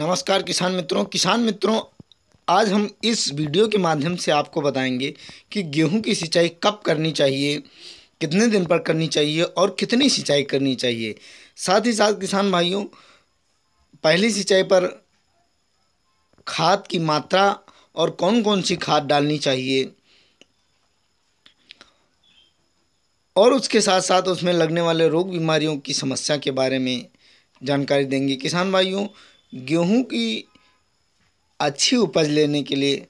नमस्कार किसान मित्रों किसान मित्रों आज हम इस वीडियो के माध्यम से आपको बताएंगे कि गेहूं की सिंचाई कब करनी चाहिए कितने दिन पर करनी चाहिए और कितनी सिंचाई करनी चाहिए साथ ही साथ किसान भाइयों पहली सिंचाई पर खाद की मात्रा और कौन कौन सी खाद डालनी चाहिए और उसके साथ साथ उसमें लगने वाले रोग बीमारियों की समस्या के बारे में जानकारी देंगे किसान भाइयों गेहूँ की अच्छी उपज लेने के लिए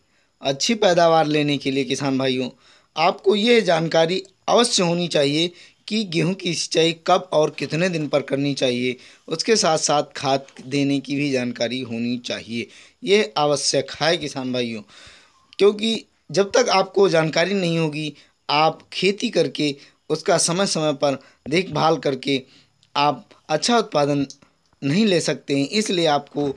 अच्छी पैदावार लेने के लिए किसान भाइयों आपको ये जानकारी अवश्य होनी चाहिए कि गेहूं की सिंचाई कब और कितने दिन पर करनी चाहिए उसके साथ साथ खाद देने की भी जानकारी होनी चाहिए यह आवश्यक है किसान भाइयों क्योंकि जब तक आपको जानकारी नहीं होगी आप खेती करके उसका समय समय पर देखभाल करके आप अच्छा उत्पादन नहीं ले सकते हैं इसलिए आपको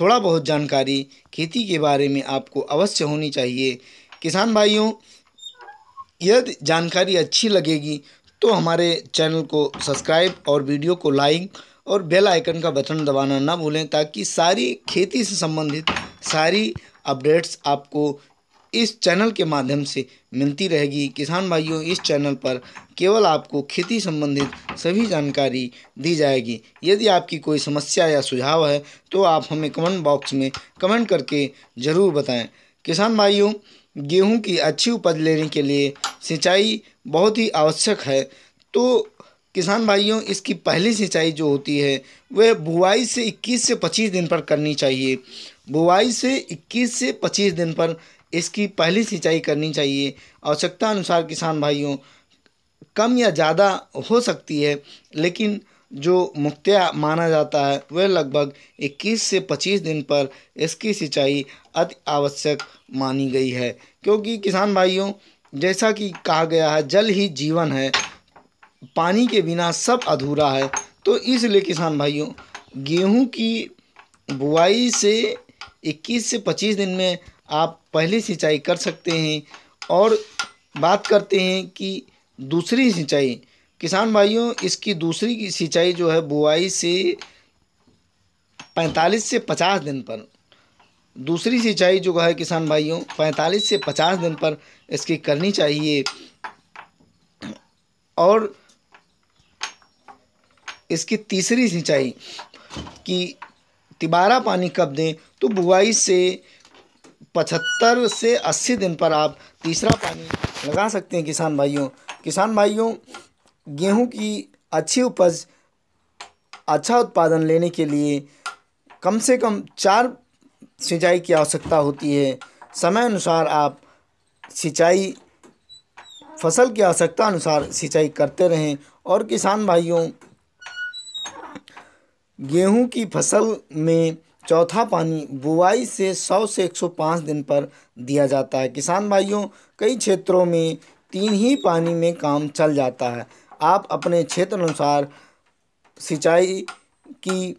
थोड़ा बहुत जानकारी खेती के बारे में आपको अवश्य होनी चाहिए किसान भाइयों यदि जानकारी अच्छी लगेगी तो हमारे चैनल को सब्सक्राइब और वीडियो को लाइक और बेल आइकन का बटन दबाना ना भूलें ताकि सारी खेती से संबंधित सारी अपडेट्स आपको इस चैनल के माध्यम से मिलती रहेगी किसान भाइयों इस चैनल पर केवल आपको खेती संबंधित सभी जानकारी दी जाएगी यदि आपकी कोई समस्या या सुझाव है तो आप हमें कमेंट बॉक्स में कमेंट करके ज़रूर बताएं किसान भाइयों गेहूं की अच्छी उपज लेने के लिए सिंचाई बहुत ही आवश्यक है तो किसान भाइयों इसकी पहली सिंचाई जो होती है वह बुआई से 21 से 25 दिन पर करनी चाहिए बुआई से 21 से 25 दिन पर इसकी पहली सिंचाई करनी चाहिए आवश्यकता अनुसार किसान भाइयों कम या ज़्यादा हो सकती है लेकिन जो मुख्त्या माना जाता है वह लगभग 21 से 25 दिन पर इसकी सिंचाई अति आवश्यक मानी गई है क्योंकि किसान भाइयों जैसा कि कहा गया है जल ही जीवन है पानी के बिना सब अधूरा है तो इसलिए किसान भाइयों गेहूं की बुआई से 21 से 25 दिन में आप पहली सिंचाई कर सकते हैं और बात करते हैं कि दूसरी सिंचाई किसान भाइयों इसकी दूसरी की सिंचाई जो है बुआई से पैंतालीस से पचास दिन पर दूसरी सिंचाई जो है किसान भाइयों पैंतालीस से पचास दिन पर इसकी करनी चाहिए और इसकी तीसरी सिंचाई कि तिबारा पानी कब दें तो बुआई से पचहत्तर से अस्सी दिन पर आप तीसरा पानी लगा सकते हैं किसान भाइयों किसान भाइयों गेहूं की अच्छी उपज अच्छा उत्पादन लेने के लिए कम से कम चार सिंचाई की आवश्यकता होती है समय अनुसार आप सिंचाई फसल की आवश्यकता अनुसार सिंचाई करते रहें और किसान भाइयों गेहूं की फसल में चौथा पानी बुआई से 100 से 105 दिन पर दिया जाता है किसान भाइयों कई क्षेत्रों में तीन ही पानी में काम चल जाता है आप अपने क्षेत्र अनुसार सिंचाई की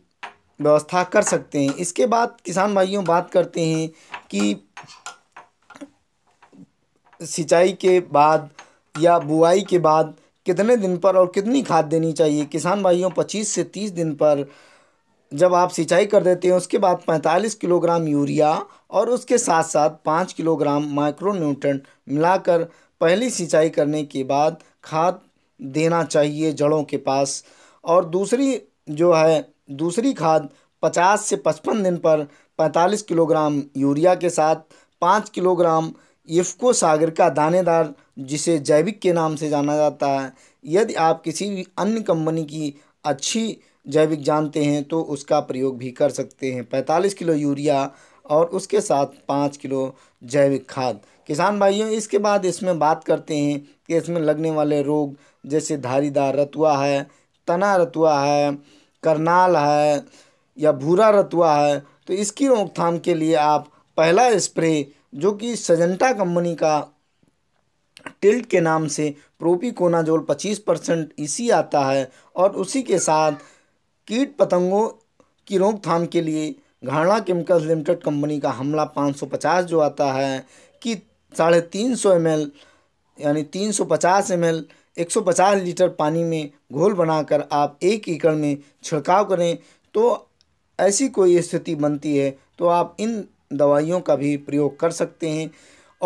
व्यवस्था कर सकते हैं इसके बाद किसान भाइयों बात करते हैं कि सिंचाई के बाद या बुआई के बाद कितने दिन पर और कितनी खाद देनी चाहिए किसान भाइयों पच्चीस से तीस दिन पर जब आप सिंचाई कर देते हैं उसके बाद 45 किलोग्राम यूरिया और उसके साथ साथ 5 किलोग्राम माइक्रोन्यूट्रेंट मिलाकर पहली सिंचाई करने के बाद खाद देना चाहिए जड़ों के पास और दूसरी जो है दूसरी खाद 50 से 55 दिन पर 45 किलोग्राम यूरिया के साथ 5 किलोग्राम इफ्को सागर का दानेदार जिसे जैविक के नाम से जाना जाता है यदि आप किसी भी अन्य कंपनी की अच्छी जैविक जानते हैं तो उसका प्रयोग भी कर सकते हैं पैंतालीस किलो यूरिया और उसके साथ पाँच किलो जैविक खाद किसान भाइयों इसके बाद इसमें बात करते हैं कि इसमें लगने वाले रोग जैसे धारीदार रतुआ है तना रतुआ है करनाल है या भूरा रतुआ है तो इसकी रोकथाम के लिए आप पहला स्प्रे जो कि सजंटा कंपनी का टिल्ट के नाम से प्रोपी कोनाजोल पच्चीस परसेंट इसी आता है और उसी के साथ कीट पतंगों की रोकथाम के लिए घाणा केमिकल्स लिमिटेड कंपनी का हमला पाँच सौ पचास जो आता है कि साढ़े तीन सौ एम एल यानी तीन सौ पचास एम एल एक सौ पचास लीटर पानी में घोल बनाकर आप एक एकड़ में छिड़काव करें तो ऐसी कोई स्थिति बनती है तो आप इन दवाइयों का भी प्रयोग कर सकते हैं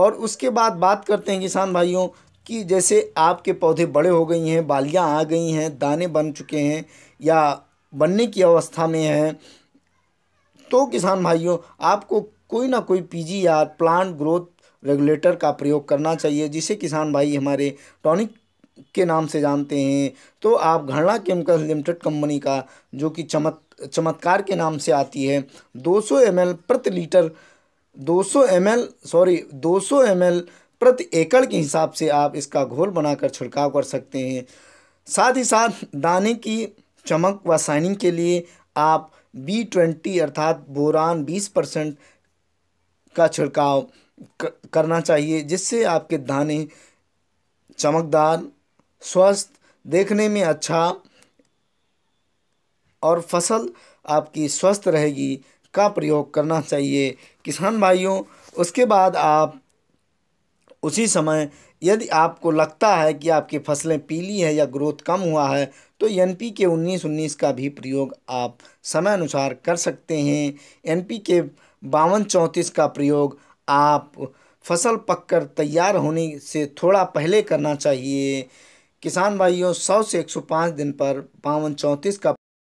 और उसके बाद बात करते हैं किसान भाइयों कि जैसे आपके पौधे बड़े हो गई हैं बालियाँ आ गई हैं दाने बन चुके हैं या बनने की अवस्था में है तो किसान भाइयों आपको कोई ना कोई पीजी या प्लांट ग्रोथ रेगुलेटर का प्रयोग करना चाहिए जिसे किसान भाई हमारे टॉनिक के नाम से जानते हैं तो आप घरणा केमिकल लिमिटेड कंपनी का जो कि चमत चमत्कार के नाम से आती है 200 सौ प्रति लीटर 200 सौ सॉरी 200 सौ प्रति एकड़ के हिसाब से आप इसका घोल बनाकर छिड़काव कर सकते हैं साथ ही साथ दाने की चमक व शाइनिंग के लिए आप बी ट्वेंटी अर्थात बोरान बीस परसेंट का छिड़काव करना चाहिए जिससे आपके दाने चमकदार स्वस्थ देखने में अच्छा और फसल आपकी स्वस्थ रहेगी का प्रयोग करना चाहिए किसान भाइयों उसके बाद आप उसी समय यदि आपको लगता है कि आपकी फसलें पीली है या ग्रोथ कम हुआ है तो एन पी के उन्नीस उन्नीस का भी प्रयोग आप समय अनुसार कर सकते हैं एन पी के बावन चौंतीस का प्रयोग आप फसल पककर तैयार होने से थोड़ा पहले करना चाहिए किसान भाइयों सौ से एक सौ पाँच दिन पर बावन चौंतीस का